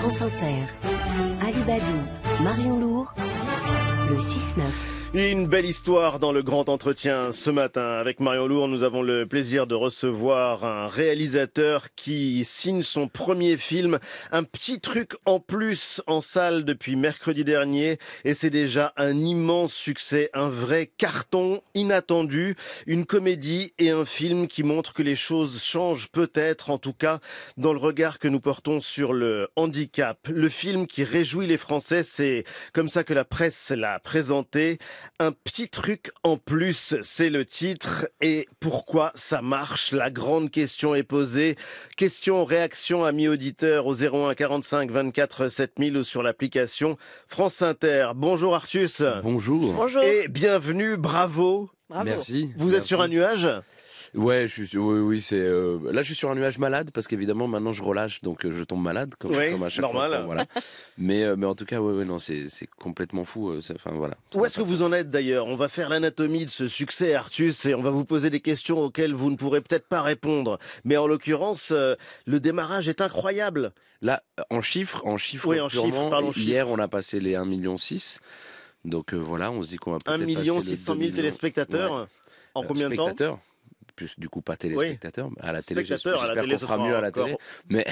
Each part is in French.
France Inter. Ali Marion Lourd, le 6-9. Une belle histoire dans le grand entretien ce matin. Avec Marion Lourd, nous avons le plaisir de recevoir un réalisateur qui signe son premier film. Un petit truc en plus en salle depuis mercredi dernier. Et c'est déjà un immense succès, un vrai carton inattendu, une comédie et un film qui montre que les choses changent peut-être, en tout cas, dans le regard que nous portons sur le handicap. Le film qui réjouit les Français, c'est comme ça que la presse l'a présenté. Un petit truc en plus, c'est le titre. Et pourquoi ça marche La grande question est posée. Question, réaction, amis auditeurs, au 01 45 24 7000 ou sur l'application France Inter. Bonjour Artus. Bonjour. Et bienvenue, bravo. Merci. Vous êtes sur un nuage Ouais, je suis, oui, oui, c'est. Euh, là, je suis sur un nuage malade parce qu'évidemment, maintenant, je relâche, donc euh, je tombe malade, comme, à chaque normal. voilà. mais, euh, mais en tout cas, non, c'est complètement fou. Enfin, voilà. Où est-ce que vous en êtes d'ailleurs On va faire l'anatomie de ce succès, Artus, et on va vous poser des questions auxquelles vous ne pourrez peut-être pas répondre. Mais en l'occurrence, le démarrage est incroyable. Là, en chiffres, en chiffres, oui, en chiffres, hier, on a passé les 1,6 million. Donc voilà, on se dit qu'on va peut-être passer 1 600 téléspectateurs. En combien de temps du coup pas téléspectateur, à la télé, j'espère qu'on fera mieux à la télé, mais,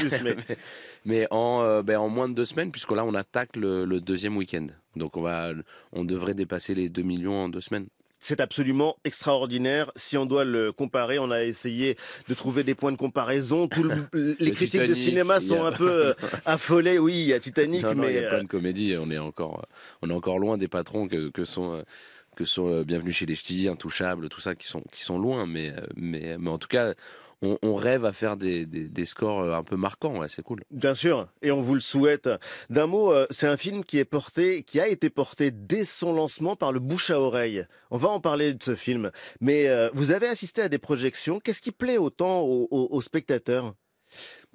mais... en, euh, ben, en moins de deux semaines, puisque là on attaque le, deuxième week-end. Donc on, va, on devrait dépasser les 2 millions en deux semaines. C'est absolument extraordinaire. Si on doit le comparer, on a essayé de trouver des points de comparaison. les critiques de cinéma sont un peu euh, affolées. Oui, il y a Titanic, mais il a de euh, comédies. On est encore, on est encore loin des patrons que, que sont que sont euh, Bienvenue chez les Ch'tis, Intouchables, tout ça, qui sont, qui sont loin. Mais, euh, mais, mais en tout cas, on, rêve à faire des, des, scores euh, un peu marquants, c'est cool. Bien sûr, et on vous le souhaite. D'un mot, c'est un film qui est porté, qui a été porté dès son lancement par le bouche à oreille. On va en parler de ce film. Mais vous avez assisté à des projections. Qu'est-ce qui plaît autant aux spectateurs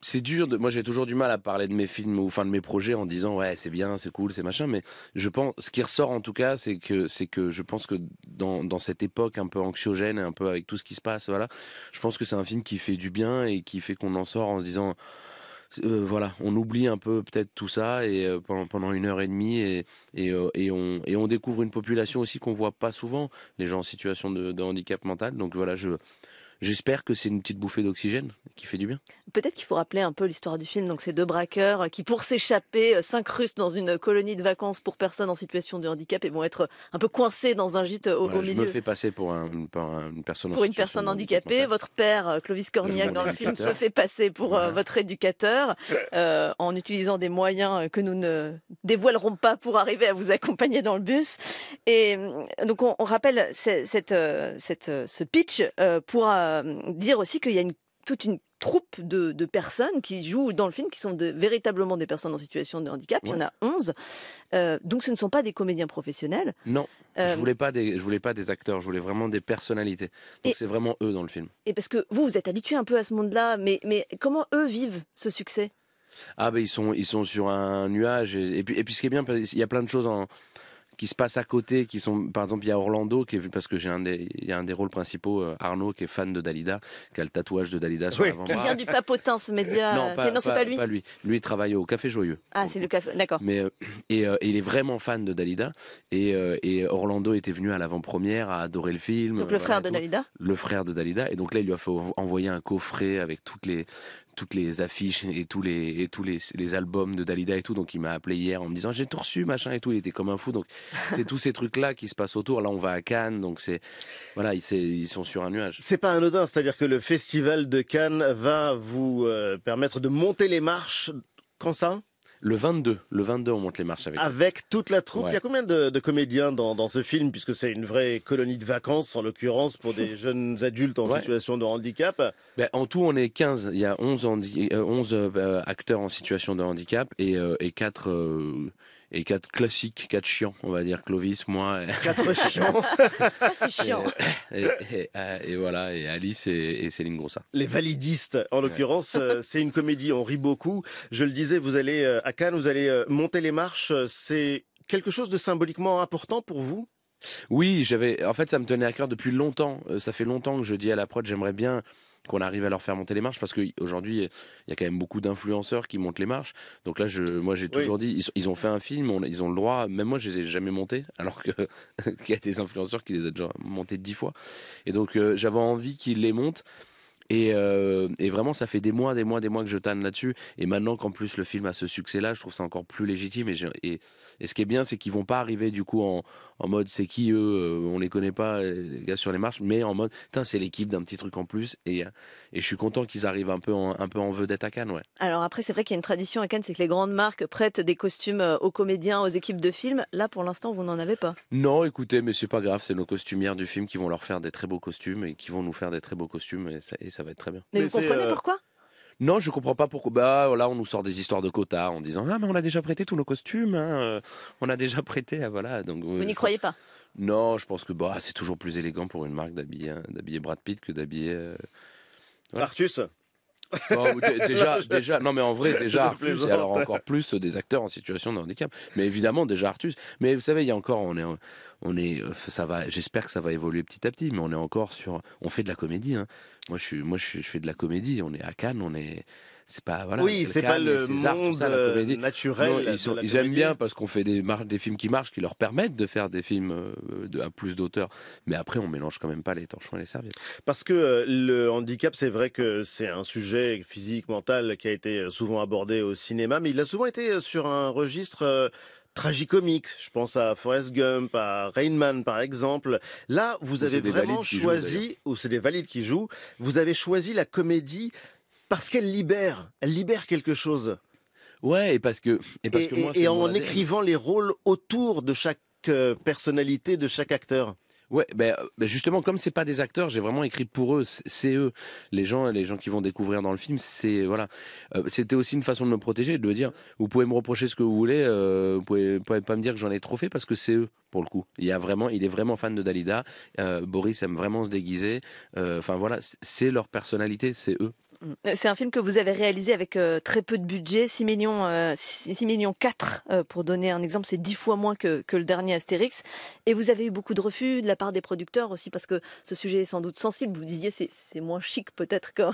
c'est dur de moi j'ai toujours du mal à parler de mes films ou fin de mes projets en disant ouais c'est bien c'est cool c'est machin mais je pense ce qui ressort en tout cas c'est que c'est que je pense que dans, dans cette époque un peu anxiogène et un peu avec tout ce qui se passe voilà je pense que c'est un film qui fait du bien et qui fait qu'on en sort en se disant euh, voilà, on oublie un peu peut-être tout ça et euh, pendant, pendant, une heure et demie et, et, euh, et, on, et on découvre une population aussi qu'on voit pas souvent, les gens en situation de, de handicap mental. Donc voilà, je, J'espère que c'est une petite bouffée d'oxygène qui fait du bien. Peut-être qu'il faut rappeler un peu l'histoire du film. Donc, ces deux braqueurs qui, pour s'échapper, s'incrustent euh, dans une colonie de vacances pour personnes en situation de handicap et vont être un peu coincés dans un gîte euh, au, milieu. Je me fais passer pour, une personne Pour une personne handicapée. Votre père, euh, Clovis Cornillac, dans le film, se fait passer pour votre éducateur en utilisant des moyens que nous ne dévoilerons pas pour arriver à vous accompagner dans le bus. Et donc, on, rappelle cette, cette, ce pitch pour. Euh, dire aussi qu'il y a une, toute une troupe de, personnes qui jouent dans le film, qui sont de, véritablement des personnes en situation de handicap. Il y en a 11. Euh, donc ce ne sont pas des comédiens professionnels. Non, je euh, voulais pas des, je voulais pas des acteurs, je voulais vraiment des personnalités. Donc c'est vraiment eux dans le film. Et parce que vous, vous êtes habitué un peu à ce monde-là, mais, mais comment eux vivent ce succès ah ben ils sont ils sont sur un nuage et, puis et puis ce qui est bien il y a plein de choses en qui se passe à côté, qui sont, par exemple, il y a Orlando qui est vu parce que j'ai un des, y a un des rôles principaux, euh, Arnaud, qui est fan de Dalida, qui a le tatouage de Dalida sur oui. vient du papotin, ce média. Non, c'est pas, lui. Pas lui. Lui, il travaille au Café Joyeux. Ah, c'est le café, d'accord. Mais euh, euh, et, il est vraiment fan de Dalida et, Orlando était venu à l'avant-première, à adorer le film. Donc le frère de Dalida. Le frère de Dalida et donc là, il lui a fait envoyer un coffret avec toutes les toutes les affiches et tous les et tous les, albums de Dalida et tout. Donc il m'a appelé hier en me disant j'ai tout reçu machin et tout. Il était comme un fou. Donc c'est tous ces trucs là qui se passent autour. Là on va à Cannes, donc c'est voilà ils, sont sur un nuage. C'est pas anodin, c'est-à-dire que le festival de Cannes va vous euh, permettre de monter les marches. Quand ça le 22, le 22, on monte les marches avec. Avec toute la troupe. Il y a combien de, comédiens dans, ce film, puisque c'est une vraie colonie de vacances, en l'occurrence pour des jeunes adultes en situation de handicap ben, En tout, on est 15. Il y a 11, euh, euh, acteurs en situation de handicap et, 4... Euh, et quatre classiques, quatre chiants, on va dire Clovis, moi. Quatre chiants. Ah, c'est chiant. Euh, et, voilà, et Alice et, Céline Grossa. Les validistes, en l'occurrence, euh, c'est une comédie, on rit beaucoup. Je le disais, vous allez euh, à Cannes, vous allez monter les marches. C'est quelque chose de symboliquement important pour vous Oui, j'avais. En fait, ça me tenait à cœur depuis longtemps. Ça fait longtemps que je dis à la prod, j'aimerais bien qu'on arrive à leur faire monter les marches parce qu'aujourd'hui, il y a quand même beaucoup d'influenceurs qui montent les marches. Donc là, je, moi, j'ai toujours dit, ils, ont fait un film, ils ont le droit, même moi, je les ai jamais montés, alors qu'il y a des influenceurs qui les ont déjà montés dix fois. Et donc, euh, j'avais envie qu'ils les montent. Euh, et, vraiment, ça fait des mois, des mois, des mois que je tanne là-dessus. Et maintenant qu'en plus le film a ce succès-là, je trouve ça encore plus légitime. Et, ce qui est bien, c'est qu'ils vont pas arriver du coup en, mode c'est qui eux, euh, on les connaît pas, euh, les gars sur les marches, mais en mode c'est l'équipe d'un petit truc en plus. Et, je suis content qu'ils arrivent un peu en, un peu en vedette à Cannes. Ouais. Alors après, c'est vrai qu'il y a une tradition à Cannes, c'est que les grandes marques prêtent des costumes aux comédiens, aux équipes de films. Là, pour l'instant, vous n'en avez pas. Non, écoutez, mais c'est pas grave, c'est nos costumières du film qui vont leur faire des très beaux costumes et qui vont nous faire des très beaux costumes. Et ça ça va être très bien. Mais, vous comprenez euh, pourquoi non, je comprends pas pourquoi. Bah là, on nous sort des histoires de quotas en disant ah mais on a déjà prêté tous nos costumes, hein, euh, on a déjà prêté, ah, voilà. Donc euh, vous n'y croyez pas Non, je pense que bah c'est toujours plus élégant pour une marque d'habiller hein, Brad Pitt que d'habiller. Arctus déjà, déjà, non mais en vrai, déjà Artus, et alors encore plus euh, des acteurs en situation de handicap. Mais évidemment, déjà Artus. Mais vous savez, il y a encore, on est, on est, euh, ça va. J'espère que ça va évoluer petit à petit, mais on est encore sur, on fait de la comédie. Hein. Moi, je suis, moi, je fais de la comédie. On est à Cannes, on est c'est pas voilà. Oui, c'est pas le monde euh, naturel. ils, aiment bien parce qu'on fait des, des films qui marchent, qui leur permettent de faire des films euh, de, à plus d'auteurs. Mais après, on mélange quand même pas les torchons et les serviettes. Parce que euh, le handicap, c'est vrai que c'est un sujet physique, mental, qui a été souvent abordé au cinéma, mais il a souvent été sur un registre. tragicomique. Je pense à Forrest Gump, à Rainman, par exemple. Là, vous avez vraiment choisi, ou c'est des valides qui jouent, vous avez choisi la comédie parce qu'elle libère, elle libère quelque chose. Ouais, et parce que et, parce en écrivant les rôles autour de chaque euh, personnalité, de chaque acteur. Ouais, ben, euh, ben, justement, comme c'est pas des acteurs, j'ai vraiment écrit pour eux, c'est eux, les gens, les gens qui vont découvrir dans le film, c'est euh, voilà, c'était aussi une façon de me protéger, de me dire, vous pouvez me reprocher ce que vous voulez, vous pouvez, pouvez pas me dire que j'en ai trop fait parce que c'est eux pour le coup. Il y a vraiment, il est vraiment fan de Dalida. Boris aime vraiment se déguiser. Enfin voilà, c'est leur personnalité, c'est eux. Euh, c'est un film que vous avez réalisé avec euh, très peu de budget, 6 millions, 4 euh, pour donner un exemple, c'est 10 fois moins que, le dernier Astérix. Et vous avez eu beaucoup de refus de la part des producteurs aussi parce que ce sujet est sans doute sensible. Vous disiez c'est, c'est moins chic peut-être qu'un,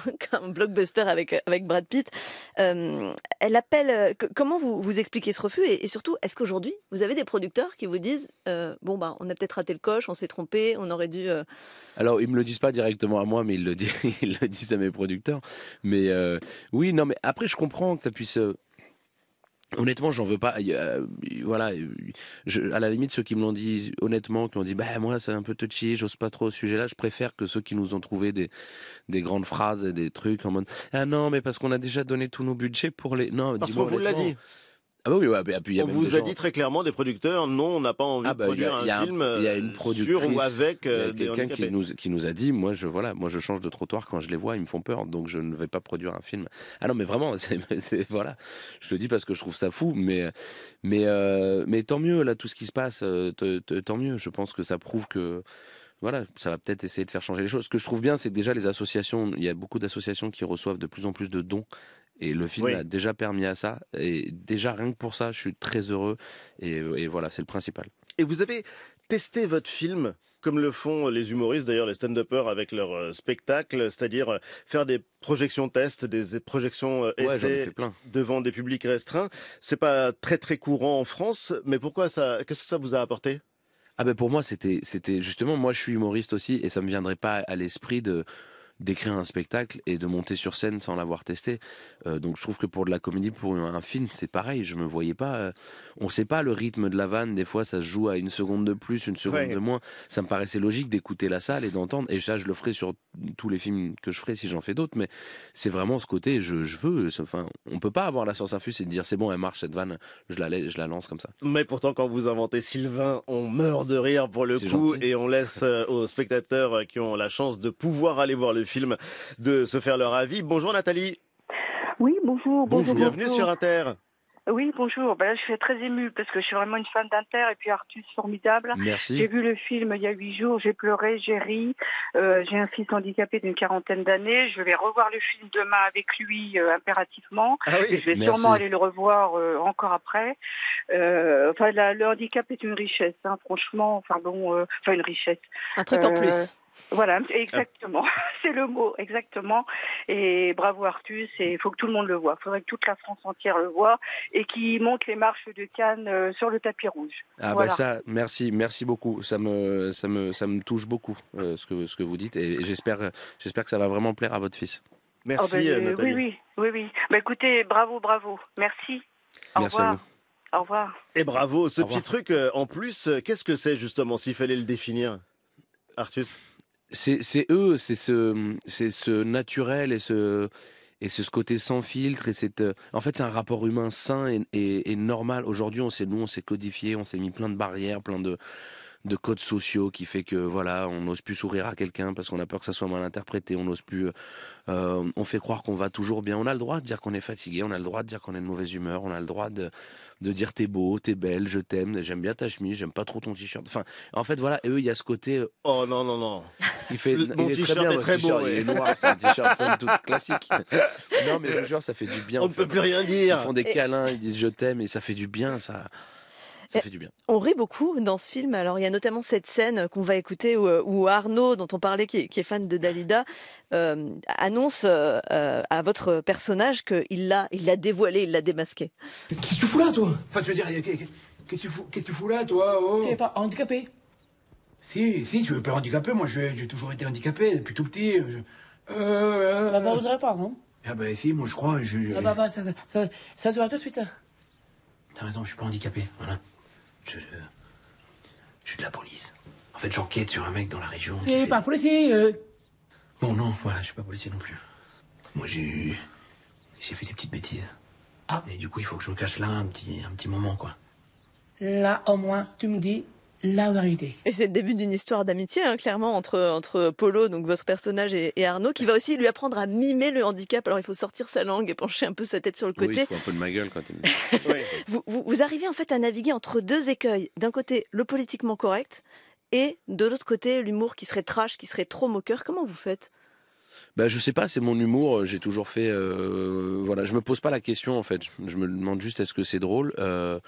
blockbuster avec, Brad Pitt. elle appelle. comment vous, vous expliquez ce refus et, surtout, est-ce qu'aujourd'hui vous avez des producteurs qui vous disent bon bah on a peut-être raté le coche, on s'est trompé, on aurait dû. Alors ils me le disent pas directement à moi, mais ils le disent à mes producteurs. Mais euh, oui, non, mais après, je comprends que ça puisse. Euh, honnêtement, j'en veux pas. Euh, voilà, à la limite, ceux qui me l'ont dit honnêtement, qui ont dit, bah moi, c'est un peu touchy, j'ose pas trop au sujet-là. Je préfère que ceux qui nous ont trouvé des, des grandes phrases et des trucs en mode, ah non, mais parce qu'on a déjà donné tous nos budgets pour les. Non, parce moi vous l'a dit. Ah bah on vous a dit très clairement des producteurs, non, on n'a pas envie ah de bah, produire un, film il y a euh, une sur ou avec euh, quelqu'un qui nous qui nous a dit, moi je voilà, moi je change de trottoir quand je les vois, ils me font peur, donc je ne vais pas produire un film. Ah non, mais vraiment, c'est voilà, je le dis parce que je trouve ça fou, mais mais euh, mais tant mieux là, tout ce qui se passe, tant mieux. Je pense que ça prouve que voilà, ça va peut-être essayer de faire changer les choses. Ce que je trouve bien, c'est déjà les associations. Il y a beaucoup d'associations qui reçoivent de plus en plus de dons et le film a déjà permis à ça. Et déjà, rien que pour ça, je suis très heureux. Et, voilà, c'est le principal. Et vous avez testé votre film comme le font les humoristes, d'ailleurs les stand-uppers avec leur euh, spectacle, c'est-à-dire euh, faire des projections test, des projections euh, essais devant des publics restreints. C'est pas très très courant en France, mais pourquoi ça Qu'est-ce que ça vous a apporté Ah ben pour moi c'était c'était justement moi je suis humoriste aussi et ça me viendrait pas à l'esprit de d'écrire un spectacle et de monter sur scène sans l'avoir testé. Euh, donc je trouve que pour de la comédie, pour un film, c'est pareil. Je me voyais pas. on euh, on sait pas le rythme de la vanne. Des fois, ça se joue à une seconde de plus, une seconde de moins. Ça me paraissait logique d'écouter la salle et d'entendre. Et ça, je le ferai sur tous les films que je ferai si j'en fais d'autres. Mais c'est vraiment ce côté. Je, je veux. Enfin, on peut pas avoir la science infuse et dire c'est bon, elle marche cette vanne. Je la, je la lance comme ça. Mais pourtant, quand vous inventez Sylvain, on meurt de rire pour le coup et on laisse euh, aux spectateurs qui ont la chance de pouvoir aller voir le film de se faire leur avis. Bonjour Nathalie. Oui, bonjour. Bonjour. Bienvenue sur Inter. Oui, bonjour. là, ben, je suis très émue parce que je suis vraiment une fan d'Inter et puis Artus formidable. Merci. J'ai vu le film il y a huit jours, j'ai pleuré, j'ai ri. Euh, j'ai un fils handicapé d'une quarantaine d'années. Je vais revoir le film demain avec lui euh, impérativement. Ah et je vais sûrement aller le revoir euh, encore après. enfin, le handicap est une richesse, hein, franchement. Enfin bon, enfin une richesse. Un truc en plus. Voilà, exactement. C'est le mot, exactement. Et bravo Artus, et il faut que tout le monde le voit. Il faudrait que toute la France entière le voit et qu'il monte les marches de Cannes euh, sur le tapis rouge. Ah ben ça, merci, merci beaucoup. Ça me, ça me, ça me touche beaucoup euh, ce que ce que vous dites, et j'espère, j'espère que ça va vraiment plaire à votre fils. Merci ah, ben, euh, Oui, oui, oui, oui. Ben, écoutez, bravo, bravo. Merci. Au revoir. Au revoir. Et bravo, ce petit truc en plus, qu'est-ce que c'est justement s'il fallait le définir, Artus c'est eux, c'est ce, c'est ce naturel et ce, et ce côté sans filtre et cette, euh, en fait, c'est un rapport humain sain et, normal. Aujourd'hui, on s'est, nous, on s'est codifié, on s'est mis plein de barrières, plein de, codes sociaux qui fait que voilà on n'ose plus sourire à quelqu'un parce qu'on a peur que ça soit mal interprété on n'ose plus euh, on fait croire qu'on va toujours bien on a le droit de dire qu'on est fatigué on a le droit de dire qu'on est de mauvaise humeur on a le droit de de dire t'es beau, t'es belle, je t'aime, j'aime bien ta chemise, j'aime pas trop ton t-shirt. Enfin, en fait, voilà, et eux, il y a ce côté. Euh, oh non, non, non. Il fait, le, mon t-shirt est très, beau. Il est noir, c'est un t-shirt tout classique. non, mais je jure, ça fait du bien. On ne peut plus rien dire. Ils font des câlins, ils disent je t'aime et ça fait du bien, ça ça fait du bien. On rit beaucoup dans ce film. Alors, il y a notamment cette scène qu'on va écouter où, euh, Arnaud, dont on parlait, qui, est fan de Dalida, euh, annonce euh, à votre personnage qu'il l'a, il l'a dévoilé, il l'a démasqué. Qu'est-ce que tu fous là, toi Enfin, je veux dire, qu'est-ce que tu fous, là, toi oh. Tu n'es pas handicapé Si, si, tu veux pas handicapé. Moi, j'ai toujours été handicapé depuis tout petit. Je... Euh, bah, bah, pas, non Ah, bah, si, moi, je crois. Ah, bah, ça, se voit tout de suite. Hein. T'as raison, je suis pas handicapé, voilà je, suis de la police. En fait, j'enquête sur un mec dans la région. T'es pas policier euh. Bon, non, voilà, je suis pas policier non plus. Moi, j'ai j'ai fait des petites bêtises. Ah. Et du coup, il faut que je me cache là un petit, un petit moment, quoi. Là, au moins, tu me dis la vérité. Et c'est le début d'une histoire d'amitié, hein, clairement, entre, entre Polo, donc votre personnage, et, Arnaud, qui va aussi lui apprendre à mimer le handicap. Alors il faut sortir sa langue et pencher un peu sa tête sur le côté. Oui, un peu de ma gueule quand il me vous, vous arrivez en fait à naviguer entre deux écueils. D'un côté, le politiquement correct, et de l'autre côté, l'humour qui serait trash, qui serait trop moqueur. Comment vous faites bah, je sais pas, c'est mon humour. Euh, j'ai toujours fait. Euh, voilà, je me pose pas la question en fait. Je me demande juste est-ce que c'est drôle. Euh,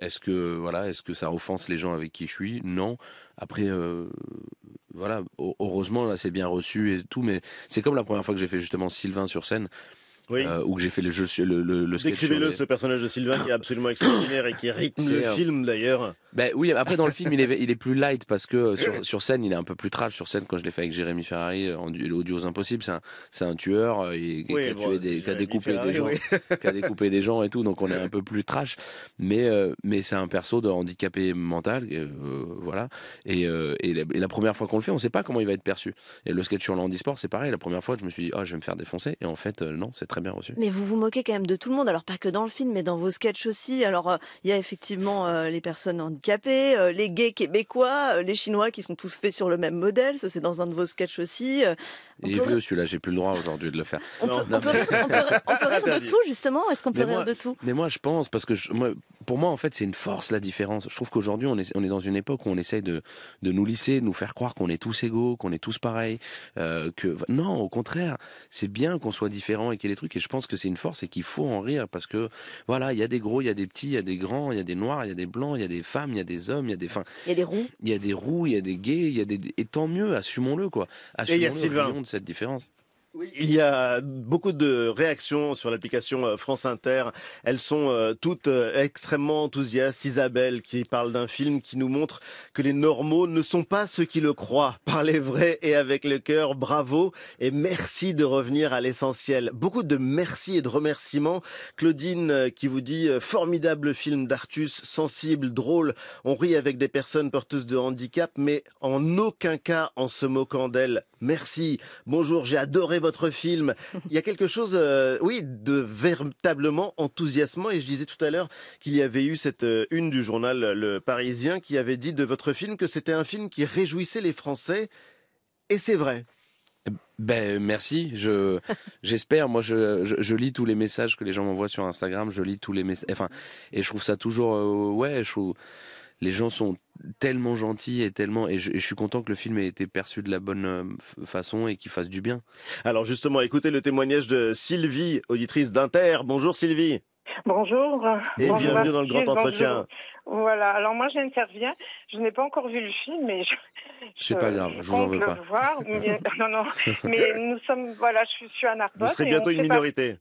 est-ce que voilà, est-ce que ça offense les gens avec qui je suis Non. Après, voilà, heureusement là, c'est bien reçu et tout. Mais c'est comme la première fois que j'ai fait justement Sylvain sur scène oui. euh, où j'ai fait le jeu, le, le, sketch. Décrivez-le, ce personnage de Sylvain qui est absolument extraordinaire et qui rythme le film d'ailleurs. Ben oui, après dans le film il est, il est plus light parce que euh, sur, sur, scène il est un peu plus trash. Sur scène, quand je l'ai fait avec Jérémy Ferrari euh, en aux Impossibles, c'est un, un tueur euh, qui, a, découpé des gens, qui a découpé des gens et tout, donc on est un peu plus trash. Mais mais c'est un perso de handicapé mental, voilà. Et, et la, première fois qu'on le fait, on ne sait pas comment il va être perçu. Et le sketch sur l'handisport, c'est pareil. La première fois, je me suis dit, oh, je vais me faire défoncer. Et en fait, non, c'est très mais vous vous moquez quand même de tout le monde, alors pas que dans le film, mais dans vos sketchs aussi. Alors euh, il y a effectivement euh, les personnes handicapées, euh, les gays québécois, les chinois qui sont tous faits sur le même modèle, ça c'est dans un de vos sketchs aussi. Il est vieux celui-là, j'ai plus le droit aujourd'hui de le faire. On, Peut, rire, de tout justement Est-ce qu'on peut rire de tout Mais moi je pense, parce que pour moi en fait c'est une force la différence. Je trouve qu'aujourd'hui on est, dans une époque où on essaye de, nous lisser, de nous faire croire qu'on est tous égaux, qu'on est tous pareils. Non, au contraire, c'est bien qu'on soit différent et qu'il y ait des trucs et je pense que c'est une force et qu'il faut en rire parce que voilà, il y a des gros, il y a des petits, il y a des grands, il y a des noirs, il y a des blancs, il y a des femmes, il y a des hommes, il y a des... Enfin, il y a des roux. Il y a des roux, il y a des gays, il y a des... Et tant mieux, assumons-le quoi. et il y a cette différence. il y a beaucoup de réactions sur l'application euh, France Inter. Elles sont euh, toutes euh, extrêmement enthousiastes. Isabelle qui parle d'un film qui nous montre que les normaux ne sont pas ceux qui le croient. Parlez vrai et avec le cœur, bravo et merci de revenir à l'essentiel. Beaucoup de merci et de remerciements. Claudine qui vous dit formidable film d'Artus, sensible, drôle. On rit avec des personnes porteuses de handicap, mais en aucun cas en se moquant d'elles. Merci. Bonjour, j'ai adoré votre film. Il y a quelque chose, euh, oui, de véritablement enthousiasmant. Et je disais tout à l'heure qu'il y avait eu cette euh, une du journal euh, Le Parisien qui avait dit de votre film que c'était un film qui réjouissait les Français. Et c'est vrai. Eh ben merci. Je j'espère. Moi, je, lis tous les messages que les gens m'envoient sur Instagram. Je lis tous les messages. Enfin, et je trouve ça toujours ouais les gens sont tellement gentils et tellement et je, suis content que le film ait été perçu de la bonne euh, façon et qu'il fasse du bien. Alors justement, écoutez le témoignage de Sylvie, auditrice d'Inter. Bonjour Sylvie. Bonjour. Et bienvenue dans le grand entretien. Voilà, alors moi j'interviens. Je n'ai pas encore vu le film, mais je. C'est pas grave, je vous en veux pas. Voir, non, non, mais nous sommes, voilà, je, suis un artiste. Vous serez bientôt une minorité.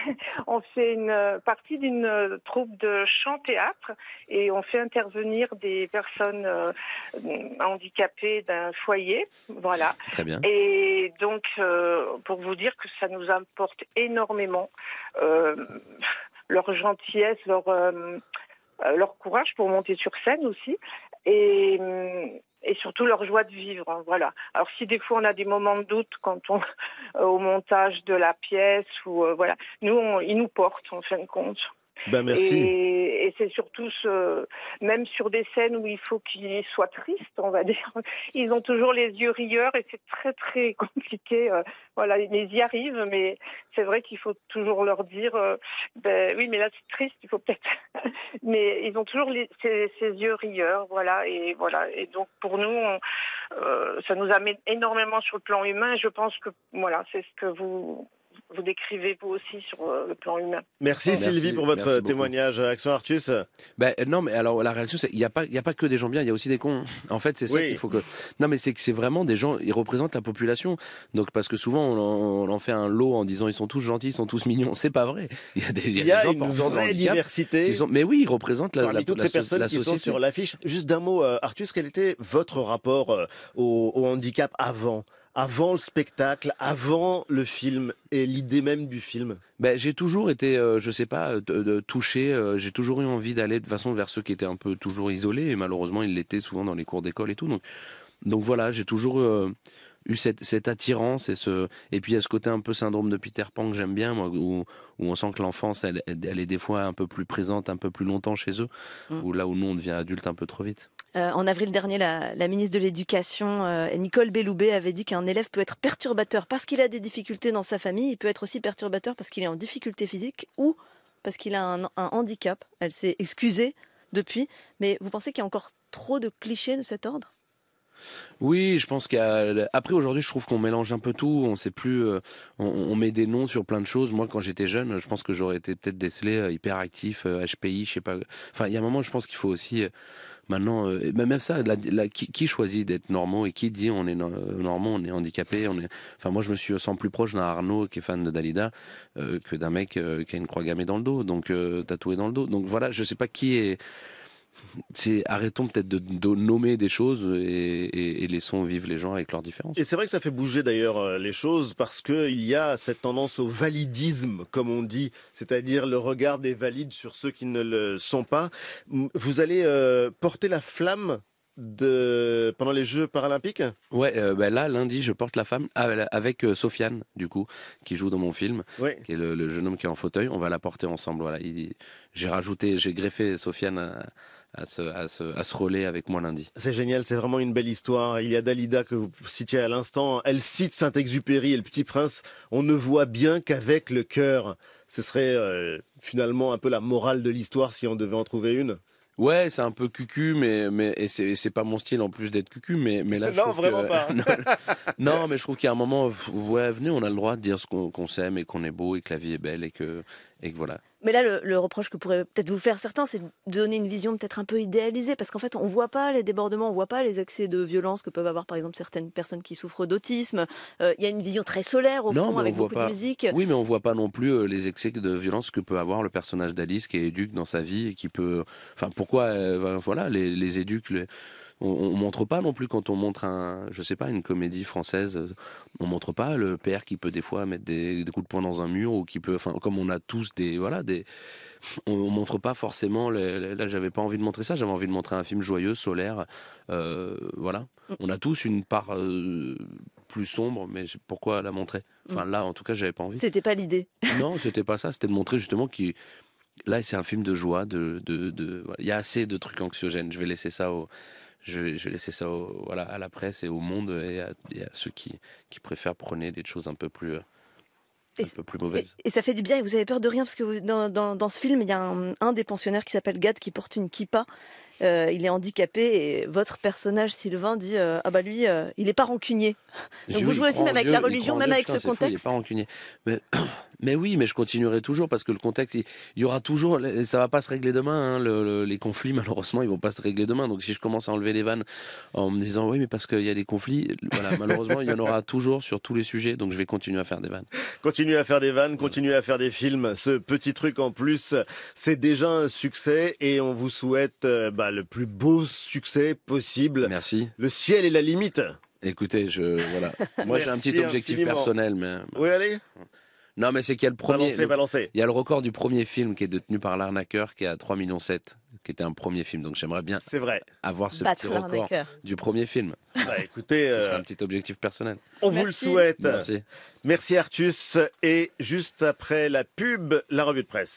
on fait une euh, partie d'une euh, troupe de chant-théâtre et on fait intervenir des personnes euh, handicapées d'un foyer. Voilà. Très bien. Et donc, pour vous dire que ça nous importe énormément, leur gentillesse, leur, leur courage pour monter sur scène aussi. Et et surtout leur joie de vivre. Hein, voilà. Alors si des fois on a des moments de doute quand on au montage de la pièce ou euh, voilà, nous on, ils nous portent en fin de compte. Ben, merci. Et, c'est surtout même sur des scènes où il faut qu'ils soient tristes, on va dire. Ils ont toujours les yeux rieurs et c'est très très compliqué. Euh, voilà, ils y arrivent. Mais c'est vrai qu'il faut toujours leur dire, euh, ben oui, mais là c'est triste, il faut peut-être. mais ils ont toujours ces, yeux rieurs, voilà. Et voilà. Et donc pour nous, euh, ça nous amène énormément sur le plan humain. Et je pense que voilà, c'est ce que vous vous décrivez vous aussi sur euh, le plan humain. Merci, ah, Sylvie pour votre témoignage. Euh, Action Artus. Ben euh, non, mais alors la réaction, c'est il n'y a pas, a pas que des gens bien, il y a aussi des cons. En fait, c'est ça qu'il faut que. Non, mais c'est que c'est vraiment des gens. Ils représentent la population. Donc parce que souvent on en, fait un lot en disant ils sont tous gentils, ils sont tous mignons. C'est pas vrai. Il y a des, une vraie diversité. Mais oui, ils représentent la, population. toutes ces personnes qui sont sur l'affiche. Juste d'un mot, Artus, quel était votre rapport au handicap avant? avant le spectacle, avant le film et l'idée même du film ben, J'ai toujours été, euh, je sais pas, euh, touché, euh, j'ai toujours eu envie d'aller de façon vers ceux qui étaient un peu toujours isolés, et malheureusement ils l'étaient souvent dans les cours d'école et tout. Donc, voilà, j'ai toujours eu cette, attirance et, ce, et puis il y a ce côté un peu syndrome de Peter Pan que j'aime bien, où, on sent que l'enfance, elle, est des fois un peu plus présente, un peu plus longtemps chez eux, mm. où là où nous on devient adulte un peu trop vite. Euh, en avril dernier, la, ministre de l'Éducation, euh, Nicole Belloubet, avait dit qu'un élève peut être perturbateur parce qu'il a des difficultés dans sa famille, il peut être aussi perturbateur parce qu'il est en difficulté physique ou parce qu'il a un, un handicap. Elle s'est excusée depuis, mais vous pensez qu'il y a encore trop de clichés de cet ordre oui, je pense qu'après aujourd'hui, je trouve qu'on mélange un peu tout. On sait plus, euh, on, met des noms sur plein de choses. Moi, quand j'étais jeune, je pense que j'aurais été peut-être décelé euh, hyperactif, HPI, euh, je sais pas. Enfin, il y a un moment, je pense qu'il faut aussi maintenant, même ça, qui, choisit d'être normaux et qui dit on est normal, normaux, on est handicapé, on est. Enfin, moi, je me sens plus proche d'un Arnaud qui est fan de Dalida que d'un mec qui a une croix gammée dans le dos, donc tatoué dans le dos. Donc voilà, je ne sais pas qui est arrêtons peut-être de, nommer des choses et, laissons vivre les gens avec leurs différences. Et c'est vrai que ça fait bouger d'ailleurs euh, les choses parce qu'il y a cette tendance au validisme, comme on dit, c'est-à-dire le regard des valides sur ceux qui ne le sont pas. Vous allez euh, porter la flamme de... pendant les Jeux paralympiques Ouais, euh, bah là, lundi, je porte la femme avec euh, Sofiane, du coup, qui joue dans mon film, qui est le, jeune homme qui est en fauteuil. On va la porter ensemble. Voilà. J'ai rajouté, j'ai greffé Sofiane à, ce se, à, avec moi lundi. C'est génial, c'est vraiment une belle histoire. Il y a Dalida que vous citiez à l'instant. Elle cite Saint-Exupéry et le Petit Prince. On ne voit bien qu'avec le cœur. Ce serait euh, finalement un peu la morale de l'histoire si on devait en trouver une. Ouais, c'est un peu cucu, mais, mais et c'est pas mon style en plus d'être cucu, mais, mais là. non, vraiment pas. non, mais je trouve qu'il y a un moment, ouais, venez, on a le droit de dire ce qu'on qu'on s'aime et qu'on est beau et que la vie est belle et que, et que voilà. Mais là, le, reproche que pourraient peut-être vous faire certains, c'est de donner une vision peut-être un peu idéalisée, parce qu'en fait, on ne voit pas les débordements, on ne voit pas les excès de violence que peuvent avoir, par exemple, certaines personnes qui souffrent d'autisme. Euh, il y a une vision très solaire, au fond, avec beaucoup de musique. Oui, mais on ne voit pas non plus euh, les excès de violence que peut avoir le personnage d'Alice, qui est éduque dans sa vie, et qui peut... Enfin, pourquoi, euh, ben, voilà, les, les éduques on, ne montre pas non plus quand on montre un, je sais pas, une comédie française, on montre pas le père qui peut des fois mettre des, coups de poing dans un mur ou qui peut, enfin, comme on a tous des, voilà, des, on, ne montre pas forcément. là, j'avais pas envie de montrer ça. J'avais envie de montrer un film joyeux, solaire. Euh, voilà. On a tous une part euh, plus sombre, mais pourquoi la montrer Enfin, là, en tout cas, j'avais pas envie. C'était pas l'idée. non, c'était pas ça. C'était de montrer justement qui Là, c'est un film de joie. De, Il y a assez de trucs anxiogènes. Je vais laisser ça au je, vais laisser ça voilà, à la presse et au monde et à, ceux qui, qui, préfèrent prendre des choses un peu plus. Un peu plus mauvaises. Et, ça fait du bien et vous avez peur de rien parce que dans, ce film, il y a un, des pensionnaires qui s'appelle Gad qui porte une kippa. Euh, il est handicapé et votre personnage, Sylvain, dit euh, Ah bah lui, euh, il n'est pas rancunier. Donc vous jouez aussi même avec la religion, même avec ce contexte. il n'est pas rancunier. Mais Mais oui, mais je continuerai toujours parce que le contexte, il, y aura toujours, ça va pas se régler demain. Hein, les conflits, malheureusement, ils vont pas se régler demain. Donc si je commence à enlever les vannes en me disant oui, mais parce qu'il y a des conflits, voilà, malheureusement, il y en aura toujours sur tous les sujets. Donc je vais continuer à faire des vannes. Continuer à faire des vannes, continuer à faire des films. Ce petit truc en plus, c'est déjà un succès et on vous souhaite euh, bah, le plus beau succès possible. Merci. Le ciel est la limite. Écoutez, je voilà. Moi j'ai un petit objectif personnel, mais. Oui, allez. Non, mais c'est qu'il y a le premier. Il y a le record du premier film qui est détenu par l'arnaqueur qui est à 3,7 millions, qui était un premier film. Donc j'aimerais bien avoir ce petit record du premier film. Bah, écoutez, euh, un petit objectif personnel. On vous le souhaite. Merci. Merci Artus. Et juste après la pub, la revue de presse.